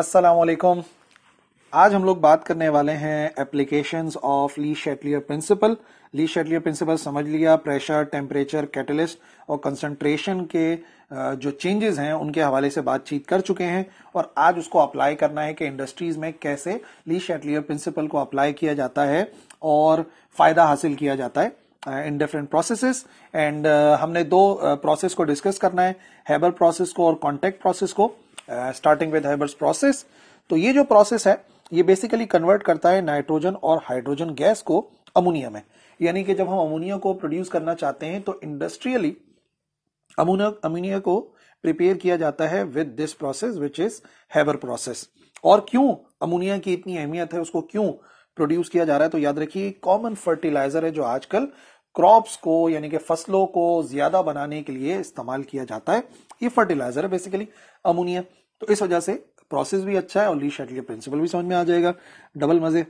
असलकुम आज हम लोग बात करने वाले हैं applications of Le Chatelier principle Le Chatelier principle समझ लिया प्रेशर टेम्परेचर कैटलिस्ट और कंसंट्रेशन के जो चेंजेस हैं उनके हवाले से बातचीत कर चुके हैं और आज उसको अप्लाई करना है कि इंडस्ट्रीज में कैसे ली शेटलियर प्रिंसिपल को अप्लाई किया जाता है और फायदा हासिल किया जाता है इन डिफरेंट प्रोसेसेस एंड हमने दो प्रोसेस को डिस्कस करना है हैबर प्रोसेस को और कॉन्टेक्ट प्रोसेस को स्टार्टिंग विद हाइबर्स प्रोसेस तो ये जो प्रोसेस है ये बेसिकली कन्वर्ट करता है नाइट्रोजन और हाइड्रोजन गैस को अमोनिया में यानी कि जब हम अमोनिया को प्रोड्यूस करना चाहते हैं तो इंडस्ट्रियली अमोनिया अमोनिया को प्रिपेयर किया जाता है with this process which is Haber process और क्यों अमोनिया की इतनी अहमियत है उसको क्यों प्रोड्यूस किया जा रहा है तो याद रखिए कॉमन फर्टिलाइजर है जो आजकल क्रॉप्स को यानी कि फसलों को ज्यादा बनाने के लिए इस्तेमाल किया जाता है ये फर्टिलाइजर है बेसिकली अमोनिया तो इस वजह से प्रोसेस भी अच्छा है और ली शटल के प्रिंसिपल भी समझ में आ जाएगा डबल मजे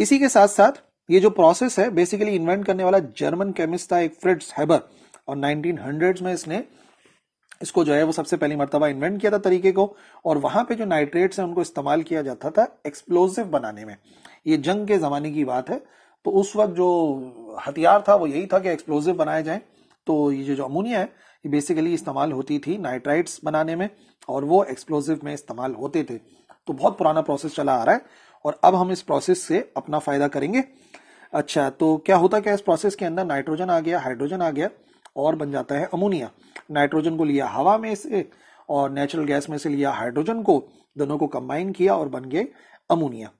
इसी के साथ साथ ये जो प्रोसेस है बेसिकली इन्वेंट करने वाला जर्मन केमिस्ट था एक फ्रिट्स हैबर और 1900s में इसने इसको जो है वो सबसे पहली मरतबा इन्वेंट किया था तरीके को और वहां पे जो नाइट्रेट्स है उनको इस्तेमाल किया जाता था एक्सप्लोजिव बनाने में ये जंग के जमाने की बात है तो उस वक्त जो हथियार था वो यही था कि एक्सप्लोजिव बनाए जाए तो ये जो अमोनिया है बेसिकली इस्तेमाल होती थी नाइट्राइट्स बनाने में और वो एक्सप्लोजिव में इस्तेमाल होते थे तो बहुत पुराना प्रोसेस चला आ रहा है और अब हम इस प्रोसेस से अपना फायदा करेंगे अच्छा तो क्या होता क्या इस प्रोसेस के अंदर नाइट्रोजन आ गया हाइड्रोजन आ गया और बन जाता है अमोनिया नाइट्रोजन को लिया हवा में से और नेचुरल गैस में से लिया हाइड्रोजन को दोनों को कंबाइन किया और बन गए अमोनिया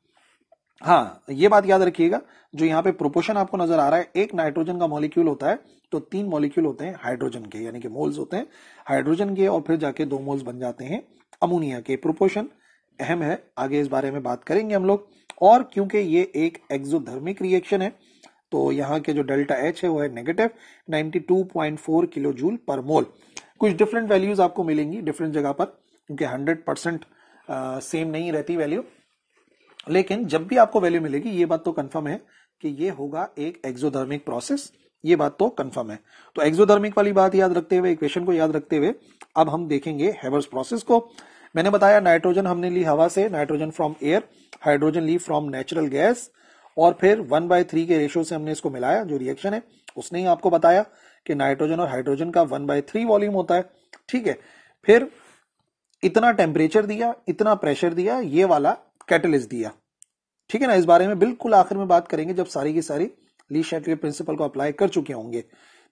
हाँ ये बात याद रखिएगा जो यहाँ पे प्रोपोर्शन आपको नजर आ रहा है एक नाइट्रोजन का मॉलिक्यूल होता है तो तीन मॉलिक्यूल होते हैं हाइड्रोजन के यानी कि मोल्स होते हैं हाइड्रोजन के और फिर जाके दो मोल्स बन जाते हैं अमोनिया के प्रोपोर्शन अहम है आगे इस बारे में बात करेंगे हम लोग और क्योंकि ये एक एक्जोधर्मिक रिएक्शन है तो यहाँ के जो डेल्टा एच है वो है नेगेटिव 92.4 किलो जूल पर मोल कुछ डिफरेंट वैल्यूज आपको मिलेंगी डिफरेंट जगह पर क्योंकि 100 परसेंट सेम नहीं रहती वैल्यू लेकिन जब भी आपको वैल्यू मिलेगी ये बात तो कंफर्म है कि ये होगा एक एक्सोधर्मिक प्रोसेस ये बात तो कंफर्म है तो एक्सोधर्मिक वाली बात याद रखते हुए इक्वेशन को याद रखते हुए अब हम देखेंगे हेबर्स प्रोसेस को मैंने बताया नाइट्रोजन हमने ली हवा से नाइट्रोजन फ्रॉम एयर हाइड्रोजन ली फ्रॉम नेचुरल गैस और फिर वन बाय थ्री के रेशो से हमने इसको मिलाया जो रिएक्शन है उसने ही आपको बताया कि नाइट्रोजन और हाइड्रोजन का वन बाय थ्री वॉल्यूम होता है ठीक है फिर इतना टेम्परेचर दिया इतना प्रेशर दिया ये वाला कैटलिस्ट दिया ठीक है ना इस बारे में बिल्कुल आखिर में बात करेंगे जब सारी की सारी ली शेट प्रिंसिपल को अप्लाई कर चुके होंगे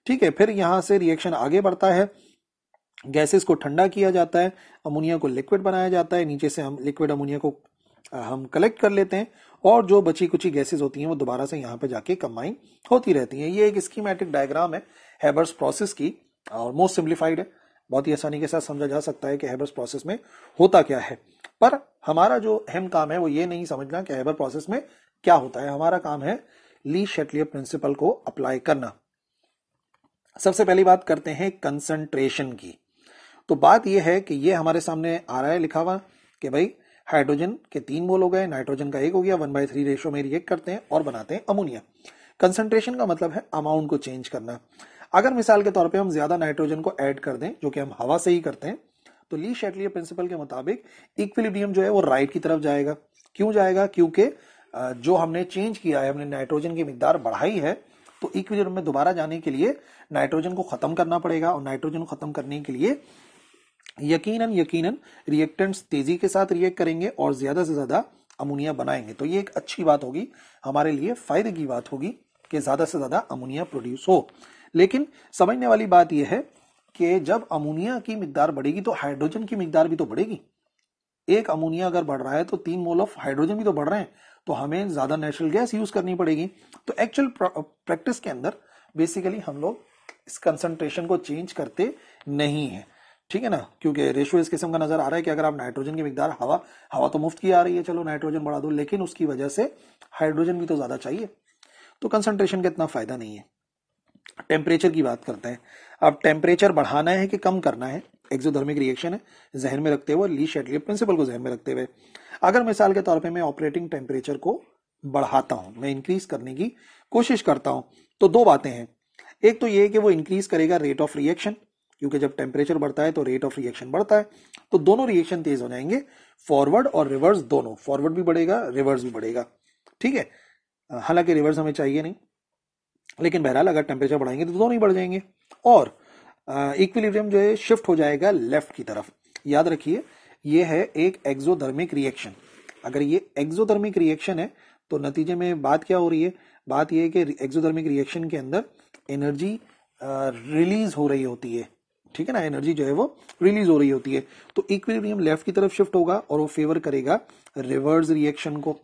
ठीक है फिर यहाँ से रिएक्शन आगे बढ़ता है गैसेस को ठंडा किया जाता है अमोनिया को लिक्विड बनाया जाता है नीचे से हम लिक्विड अमोनिया को हम कलेक्ट कर लेते हैं और जो बची कुची गैसेस होती हैं वो दोबारा से यहाँ पे जाके कम्बाइन होती रहती हैं ये एक स्कीमेटिक डायग्राम है हैबर्स प्रोसेस की और मोस्ट सिंप्लीफाइड है बहुत ही आसानी के साथ समझा जा सकता है कि हैबर्स प्रोसेस में होता क्या है पर हमारा जो अहम काम है वो ये नहीं समझना कि हैबर प्रोसेस में क्या होता है हमारा काम है ली शेटलियर प्रिंसिपल को अप्लाई करना सबसे पहली बात करते हैं कंसंट्रेशन की तो बात यह है कि ये हमारे सामने आ रहा है लिखा हुआ कि भाई हाइड्रोजन के तीन मोल हो गए नाइट्रोजन का एक हो गया वन बाई थ्री रेशो में रिएक्ट करते हैं और बनाते हैं अमोनिया कंसंट्रेशन का मतलब है अमाउंट को चेंज करना अगर मिसाल के तौर पे हम ज्यादा नाइट्रोजन को ऐड कर दें जो कि हम हवा से ही करते हैं तो ली शेटलियर प्रिंसिपल के मुताबिक इक्विलिब्रियम जो है वो राइट की तरफ जाएगा क्यों जाएगा क्योंकि जो हमने चेंज किया है हमने नाइट्रोजन की मिकदार बढ़ाई है तो इक्विलिब्रियम में दोबारा जाने के लिए नाइट्रोजन को खत्म करना पड़ेगा और नाइट्रोजन को खत्म करने के लिए यकीनन यकीनन रिएक्टेंट्स तेजी के साथ रिएक्ट करेंगे और ज्यादा से ज्यादा अमोनिया बनाएंगे तो ये एक अच्छी बात होगी हमारे लिए फायदे की बात होगी कि ज्यादा से ज्यादा अमोनिया प्रोड्यूस हो लेकिन समझने वाली बात यह है कि जब अमोनिया की मिकदार बढ़ेगी तो हाइड्रोजन की मिकदार भी तो बढ़ेगी एक अमोनिया अगर बढ़ रहा है तो तीन मोल ऑफ हाइड्रोजन भी तो बढ़ रहे हैं तो हमें ज्यादा नेचुरल गैस यूज करनी पड़ेगी तो एक्चुअल प्रैक्टिस uh, के अंदर बेसिकली हम लोग इस कंसंट्रेशन को चेंज करते नहीं है ठीक है ना क्योंकि रेशो इस किस्म का नजर आ रहा है कि अगर आप नाइट्रोजन की मिकदार हवा हवा तो मुफ्त की आ रही है चलो नाइट्रोजन बढ़ा दो लेकिन उसकी वजह से हाइड्रोजन भी तो ज्यादा चाहिए तो कंसंट्रेशन का इतना फायदा नहीं है टेम्परेचर की बात करते हैं अब टेम्परेचर बढ़ाना है कि कम करना है एक्सोधर्मिक रिएक्शन है जहन में रखते हुए ली शेटली प्रिंसिपल को जहन में रखते हुए अगर मिसाल के तौर पर मैं ऑपरेटिंग टेम्परेचर को बढ़ाता हूँ मैं इंक्रीज करने की कोशिश करता हूँ तो दो बातें हैं एक तो ये कि वो इंक्रीज करेगा रेट ऑफ रिएक्शन क्योंकि जब टेम्परेचर बढ़ता है तो रेट ऑफ रिएक्शन बढ़ता है तो दोनों रिएक्शन तेज हो जाएंगे फॉरवर्ड और रिवर्स दोनों फॉरवर्ड भी बढ़ेगा रिवर्स भी बढ़ेगा ठीक है हालांकि रिवर्स हमें चाहिए नहीं लेकिन बहरहाल अगर टेम्परेचर बढ़ाएंगे तो दोनों ही बढ़ जाएंगे और इक्विलिब्रियम जो है शिफ्ट हो जाएगा लेफ्ट की तरफ याद रखिए ये है एक एक्जोधर्मिक रिएक्शन अगर ये एक्जोधर्मिक रिएक्शन है तो नतीजे में बात क्या हो रही है बात यह है कि एक्जोधर्मिक रिएक्शन के अंदर एनर्जी रिलीज हो रही होती है ठीक है ना एनर्जी जो है वो रिलीज हो रही होती है तो इक्विलिब्रियम लेफ्ट की तरफ शिफ्ट होगा और वो फेवर करेगा रिवर्स रिएक्शन को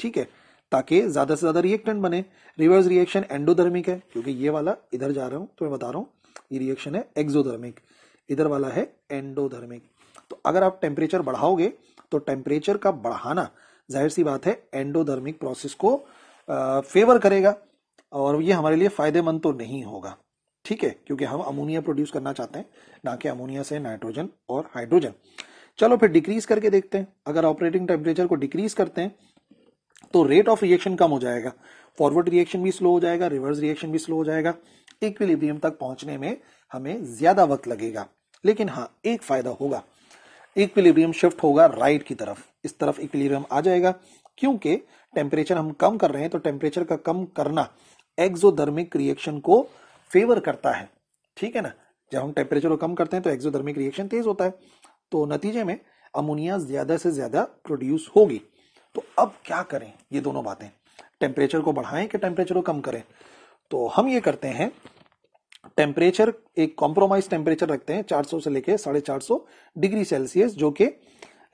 ठीक है ताकि ज्यादा से ज्यादा रिएक्टेंट बने रिवर्स रिएक्शन एंडोधर्मिक है क्योंकि ये वाला इधर जा रहा हूं तो मैं बता रहा हूं ये रिएक्शन है एक्जोधर्मिक इधर वाला है एंडोधर्मिक तो अगर आप टेम्परेचर बढ़ाओगे तो टेम्परेचर का बढ़ाना जाहिर सी बात है एंडोधर्मिक प्रोसेस को आ, फेवर करेगा और ये हमारे लिए फायदेमंद तो नहीं होगा ठीक है क्योंकि हम अमोनिया प्रोड्यूस करना चाहते हैं ना कि अमोनिया से नाइट्रोजन और हाइड्रोजन चलो फिर डिक्रीज करके देखते हैं अगर ऑपरेटिंग टेम्परेचर को डिक्रीज करते हैं तो रेट ऑफ रिएक्शन कम हो जाएगा फॉरवर्ड रिएक्शन भी स्लो हो जाएगा रिवर्स रिएक्शन भी स्लो हो जाएगा इक्विलिब्रियम तक पहुंचने में हमें ज्यादा वक्त लगेगा लेकिन हाँ एक फायदा होगा इक्विलिब्रियम शिफ्ट होगा राइट की तरफ इस तरफ इक्विलिब्रियम आ जाएगा क्योंकि टेम्परेचर हम कम कर रहे हैं तो टेम्परेचर का कम करना एक्जोधर्मिक रिएक्शन को फेवर करता है ठीक है ना जब हम टेम्परेचर को कम करते हैं तो एक्जोधर्मिक रिएक्शन तेज होता है तो नतीजे में अमोनिया ज्यादा से ज्यादा प्रोड्यूस होगी तो अब क्या करें ये दोनों बातें टेम्परेचर को बढ़ाएं कि टेम्परेचर को कम करें तो हम ये करते हैं टेम्परेचर एक कॉम्प्रोमाइज टेम्परेचर रखते हैं 400 से लेके साढ़े चार डिग्री सेल्सियस जो कि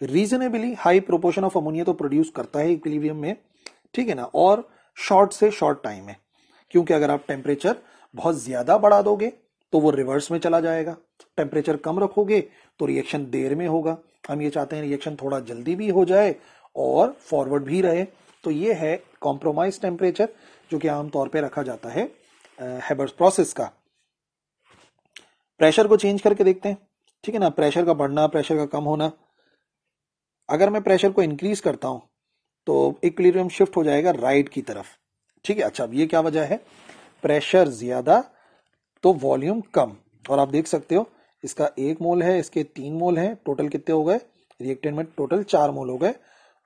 reasonably high proportion of ammonia तो प्रोड्यूस करता है इक्विलिब्रियम में ठीक है ना और शॉर्ट से शॉर्ट टाइम है क्योंकि अगर आप टेम्परेचर बहुत ज्यादा बढ़ा दोगे तो वो रिवर्स में चला जाएगा टेम्परेचर कम रखोगे तो रिएक्शन देर में होगा हम ये चाहते हैं रिएक्शन थोड़ा जल्दी भी हो जाए और फॉरवर्ड भी रहे तो ये है कॉम्प्रोमाइज टेम्परेचर जो कि आमतौर पर रखा जाता है हैबर्स प्रोसेस का प्रेशर को चेंज करके देखते हैं ठीक है ना प्रेशर का बढ़ना प्रेशर का कम होना अगर मैं प्रेशर को इंक्रीज करता हूं तो इक्विलिब्रियम शिफ्ट हो जाएगा राइट की तरफ ठीक है अच्छा अब ये क्या वजह है प्रेशर ज्यादा तो वॉल्यूम कम और आप देख सकते हो इसका एक मोल है इसके तीन मोल है टोटल कितने हो गए रिएक्टेंट में टोटल चार मोल हो गए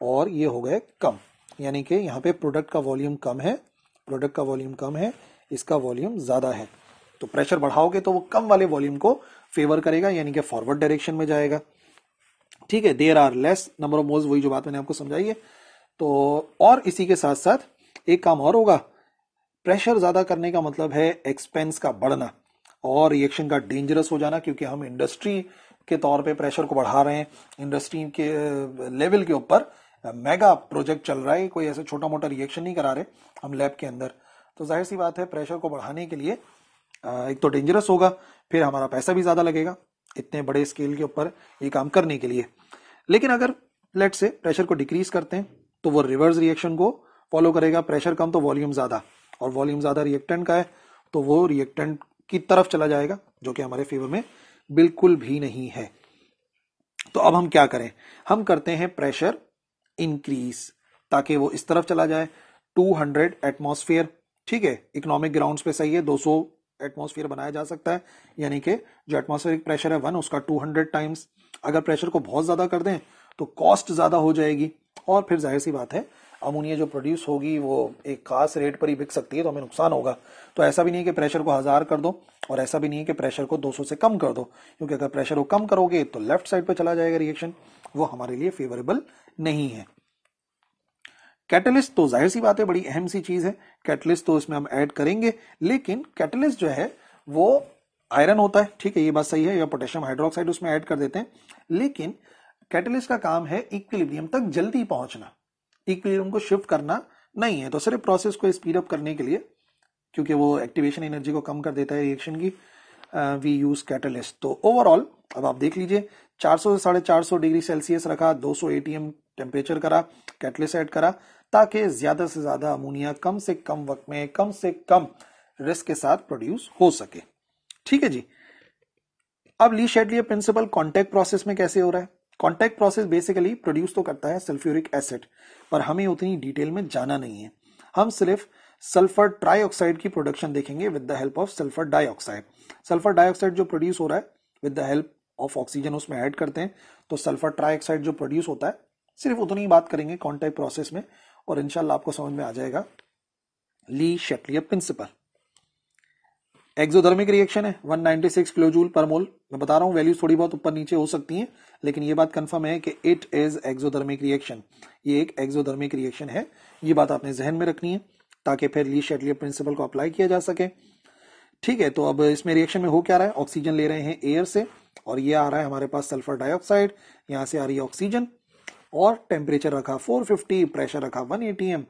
और ये हो गए कम यानी कि यहाँ पे प्रोडक्ट का वॉल्यूम कम है प्रोडक्ट का वॉल्यूम कम है इसका वॉल्यूम ज़्यादा है तो प्रेशर बढ़ाओगे तो वो कम वाले वॉल्यूम को फेवर करेगा यानी कि फॉरवर्ड डायरेक्शन में जाएगा ठीक है there are less number of moles वही जो बात मैंने आपको समझाई है तो और इसी के साथ साथ एक काम और होगा प्रेशर ज़्यादा करने का मतलब है एक्सपेंस का बढ़ना और रिएक्शन का डेंजरस हो जाना क्योंकि हम इंडस्ट्री के तौर पे प्रेशर को बढ़ा रहे हैं इंडस्ट्री के लेवल के ऊपर मेगा प्रोजेक्ट चल रहा है कोई ऐसे छोटा मोटा रिएक्शन नहीं करा रहे हम लैब के अंदर तो जाहिर सी बात है प्रेशर को बढ़ाने के लिए एक तो डेंजरस होगा फिर हमारा पैसा भी ज़्यादा लगेगा इतने बड़े स्केल के ऊपर ये काम करने के लिए लेकिन अगर लेट से प्रेशर को डिक्रीज करते हैं तो वो रिवर्स रिएक्शन को फॉलो करेगा प्रेशर कम तो वॉल्यूम ज़्यादा और वॉल्यूम ज़्यादा रिएक्टेंट का है तो वो रिएक्टेंट की तरफ चला जाएगा जो कि हमारे फेवर में बिल्कुल भी नहीं है तो अब हम क्या करें हम करते हैं प्रेशर इंक्रीज ताकि वो इस तरफ चला जाए 200 हंड्रेड एटमोसफियर ठीक है इकोनॉमिक ग्राउंड पे सही है 200 एटमोसफियर बनाया जा सकता है यानी कि जो एटमोसफेरिक प्रेशर है वन उसका 200 टाइम्स अगर प्रेशर को बहुत ज़्यादा कर दें तो कॉस्ट ज़्यादा हो जाएगी और फिर जाहिर सी बात है अमोनिया जो प्रोड्यूस होगी वो एक खास रेट पर ही बिक सकती है तो हमें नुकसान होगा तो ऐसा भी नहीं है कि प्रेशर को हज़ार कर दो और ऐसा भी नहीं है कि प्रेशर को 200 से कम कर दो क्योंकि अगर प्रेशर को कम करोगे तो लेफ्ट साइड पर चला जाएगा रिएक्शन वो हमारे लिए फेवरेबल नहीं है कैटलिस्ट तो जाहिर सी बात है बड़ी अहम सी चीज़ है कैटलिस्ट तो इसमें हम ऐड करेंगे लेकिन कैटलिस्ट जो है वो आयरन होता है ठीक है ये बात सही है या पोटेशियम हाइड्रोक्साइड उसमें ऐड कर देते हैं लेकिन कैटलिस्ट का काम है इक्विलिब्रियम तक जल्दी पहुंचना इक्विलिब्रियम को शिफ्ट करना नहीं है तो सिर्फ प्रोसेस को स्पीड अप करने के लिए क्योंकि वो एक्टिवेशन एनर्जी को कम कर देता है रिएक्शन की वी यूज कैटलिस्ट तो ओवरऑल अब आप देख लीजिए 400 से साढ़े चार डिग्री सेल्सियस रखा 200 सौ एटीएम टेम्परेचर करा कैटलिस्ट ऐड करा ताकि ज्यादा से ज्यादा अमोनिया कम से कम वक्त में कम से कम रिस्क के साथ प्रोड्यूस हो सके ठीक है जी अब Le Chatelier principle contact process में कैसे हो रहा है कॉन्टैक्ट प्रोसेस बेसिकली प्रोड्यूस तो करता है सल्फ्यूरिक एसिड पर हमें उतनी डिटेल में जाना नहीं है हम सिर्फ सल्फर ट्राईऑक्साइड की प्रोडक्शन देखेंगे with the help of sulphur dioxide sulphur dioxide जो प्रोड्यूस हो रहा है with the help of oxygen उसमें ऐड करते हैं तो सल्फर ट्राईऑक्साइड जो प्रोड्यूस होता है सिर्फ उतनी ही बात करेंगे कॉन्टैक्ट प्रोसेस में और इनशाला आपको समझ में आ जाएगा ली शेटलिया प्रिंसिपल एक्सोधर्मिक रिएक्शन है 196 किलो जूल पर मोल मैं बता रहा हूँ वैल्यूज थोड़ी बहुत ऊपर नीचे हो सकती हैं लेकिन ये बात कंफर्म है कि इट इज एक्सोधर्मिक रिएक्शन ये एक एक्सोधर्मिक रिएक्शन है ये बात आपने जहन में रखनी है ताकि फिर ली शेटलियर प्रिंसिपल को अप्लाई किया जा सके ठीक है तो अब इसमें रिएक्शन में हो क्या रहा है ऑक्सीजन ले रहे हैं एयर से और ये आ रहा है हमारे पास सल्फर डाइऑक्साइड यहाँ से आ रही है ऑक्सीजन और टेम्परेचर रखा फोर प्रेशर रखा वन एटीएम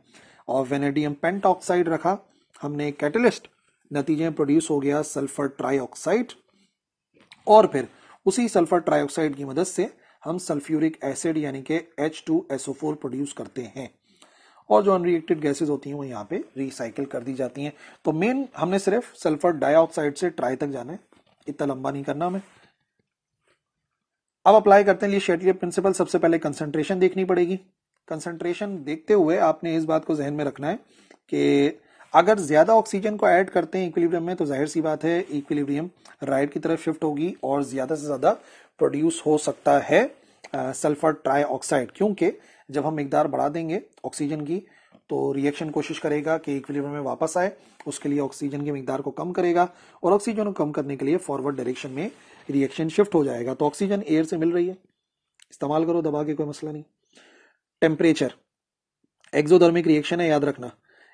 और वेनेडियम पेंट ऑक्साइड रखा हमने कैटलिस्ट नतीजे में प्रोड्यूस हो गया सल्फर ट्राईऑक्साइड और फिर उसी सल्फर ट्राईऑक्साइड की मदद से हम सल्फ्यूरिक एसिड यानी कि H2SO4 प्रोड्यूस करते हैं और जो अनरिएक्टेड गैसेज होती हैं वो यहाँ पे रिसाइकिल कर दी जाती हैं तो मेन हमने सिर्फ सल्फर डाइऑक्साइड से ट्राई तक जाना है इतना लंबा नहीं करना हमें अब अप्लाई करते हैं शेटली प्रिंसिपल सबसे पहले कंसंट्रेशन देखनी पड़ेगी कंसंट्रेशन देखते हुए आपने इस बात को जहन में रखना है कि अगर ज़्यादा ऑक्सीजन को ऐड करते हैं इक्विलिब्रियम में तो जाहिर सी बात है इक्विलिब्रियम राइट की तरफ शिफ्ट होगी और ज़्यादा से ज़्यादा प्रोड्यूस हो सकता है सल्फर ट्राई क्योंकि जब हम मकदार बढ़ा देंगे ऑक्सीजन की तो रिएक्शन कोशिश करेगा कि इक्विलिब्रियम में वापस आए उसके लिए ऑक्सीजन की मकदार को कम करेगा और ऑक्सीजन को कम करने के लिए फॉरवर्ड डायरेक्शन में रिएक्शन शिफ्ट हो जाएगा तो ऑक्सीजन एयर से मिल रही है इस्तेमाल करो दबा के कोई मसला नहीं टेम्परेचर एक्जोधर्मिक रिएक्शन है याद रखना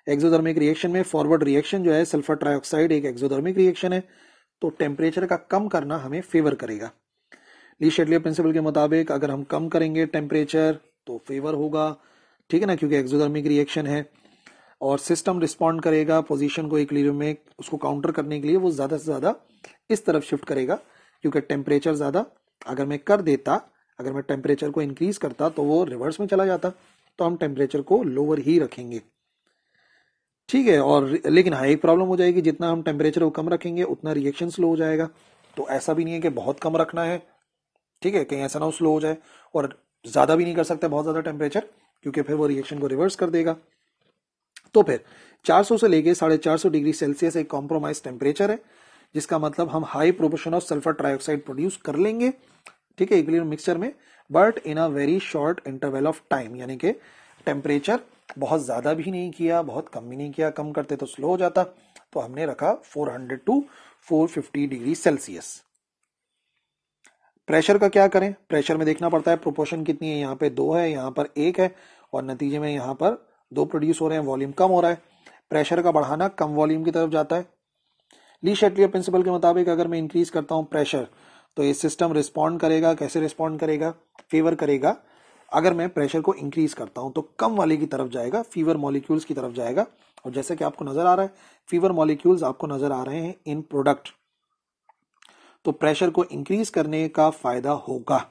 एक्सोधर्मिक रिएक्शन में फॉरवर्ड रिएक्शन जो है सल्फर ट्राइऑक्साइड एक एक्सोधर्मिक रिएक्शन है तो टेम्परेचर का कम करना हमें फेवर करेगा ली शेडलियर प्रिंसिपल के मुताबिक अगर हम कम करेंगे टेम्परेचर तो फेवर होगा ठीक है ना क्योंकि एक्सोधर्मिक रिएक्शन है और सिस्टम रिस्पॉन्ड करेगा पोजीशन को एक लीरो में उसको काउंटर करने के लिए वो ज़्यादा से ज़्यादा इस तरफ शिफ्ट करेगा क्योंकि टेम्परेचर ज़्यादा अगर मैं कर देता अगर मैं टेम्परेचर को इंक्रीज करता तो वो रिवर्स में चला जाता तो हम टेम्परेचर को लोअर ही रखेंगे ठीक है और लेकिन हाँ एक प्रॉब्लम हो जाएगी जितना हम टेम्परेचर कम रखेंगे उतना रिएक्शन स्लो हो जाएगा तो ऐसा भी नहीं है कि बहुत कम रखना है ठीक है कहीं ऐसा ना हो स्लो हो जाए और ज़्यादा भी नहीं कर सकते बहुत ज़्यादा टेम्परेचर क्योंकि फिर वो रिएक्शन को रिवर्स कर देगा तो फिर 400 से लेके साढ़े चार डिग्री सेल्सियस एक कॉम्प्रोमाइज टेम्परेचर है जिसका मतलब हम high proportion of sulphur trioxide produce कर लेंगे ठीक है एक मिक्सचर में but in a very short interval of time यानी कि टेम्परेचर बहुत ज़्यादा भी नहीं किया बहुत कम भी नहीं किया कम करते तो स्लो हो जाता तो हमने रखा 400 टू 450 डिग्री सेल्सियस प्रेशर का क्या करें प्रेशर में देखना पड़ता है प्रोपोर्शन कितनी है यहाँ पे दो है यहाँ पर एक है और नतीजे में यहाँ पर दो प्रोड्यूस हो रहे हैं वॉल्यूम कम हो रहा है प्रेशर का बढ़ाना कम वॉल्यूम की तरफ जाता है ली शेटलियर प्रिंसिपल के मुताबिक अगर मैं इंक्रीज करता हूँ प्रेशर तो ये सिस्टम रिस्पॉन्ड करेगा कैसे रिस्पॉन्ड करेगा फेवर करेगा अगर मैं प्रेशर को इंक्रीज करता हूं तो कम वाले की तरफ जाएगा फीवर मॉलिक्यूल्स की तरफ जाएगा और जैसे कि आपको नजर आ रहा है फीवर मॉलिक्यूल्स आपको नजर आ रहे हैं इन प्रोडक्ट तो प्रेशर को इंक्रीज करने का फायदा होगा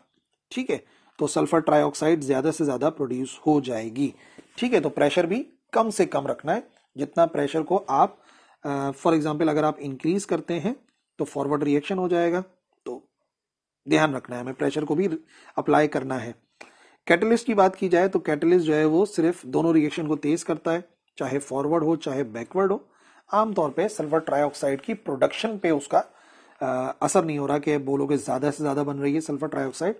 ठीक है तो सल्फर ट्राइऑक्साइड ज्यादा से ज्यादा प्रोड्यूस हो जाएगी ठीक है तो प्रेशर भी कम से कम रखना है जितना प्रेशर को आप फॉर uh, एग्जाम्पल अगर आप इंक्रीज करते हैं तो फॉरवर्ड रिएक्शन हो जाएगा तो ध्यान रखना है हमें प्रेशर को भी अप्लाई करना है कैटलिस्ट की बात की जाए तो कैटलिस्ट जो है वो सिर्फ दोनों रिएक्शन को तेज करता है चाहे फॉरवर्ड हो चाहे बैकवर्ड हो आमतौर पे सल्फर ट्राईऑक्साइड की प्रोडक्शन पे उसका आ, असर नहीं हो रहा कि बोलोगे ज़्यादा से ज़्यादा बन रही है सल्फर ट्राईऑक्साइड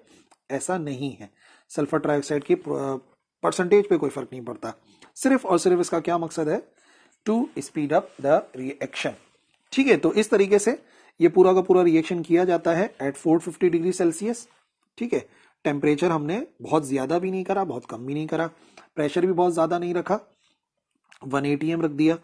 ऐसा नहीं है सल्फर ट्राईऑक्साइड की परसेंटेज पे कोई फर्क नहीं पड़ता सिर्फ और सिर्फ इसका क्या मकसद है to speed up the reaction ठीक है तो इस तरीके से ये पूरा का पूरा रिएक्शन किया जाता है एट 450 डिग्री सेल्सियस ठीक है टेम्परेचर हमने बहुत ज़्यादा भी नहीं करा बहुत कम भी नहीं करा प्रेशर भी बहुत ज़्यादा नहीं रखा वन एटीएम रख दिया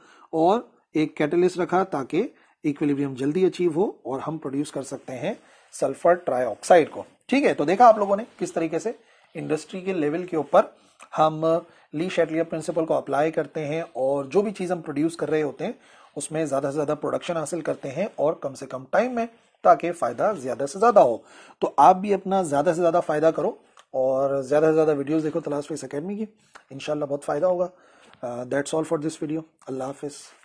और एक कैटलिस्ट रखा ताकि इक्विलिब्रियम जल्दी अचीव हो और हम प्रोड्यूस कर सकते हैं सल्फर ट्राईऑक्साइड को ठीक है तो देखा आप लोगों ने किस तरीके से इंडस्ट्री के लेवल के ऊपर हम ली शेटलियर प्रिंसिपल को अप्लाई करते हैं और जो भी चीज़ हम प्रोड्यूस कर रहे होते हैं उसमें ज़्यादा से ज़्यादा प्रोडक्शन हासिल करते हैं और कम से कम टाइम में ताकि फायदा ज्यादा से ज्यादा हो तो आप भी अपना ज्यादा से ज्यादा फायदा करो और ज्यादा से ज्यादा वीडियो देखो तलाश फेस अकेडमी की इनशाला बहुत फायदा होगा that's all for this video अल्लाह हाफिज़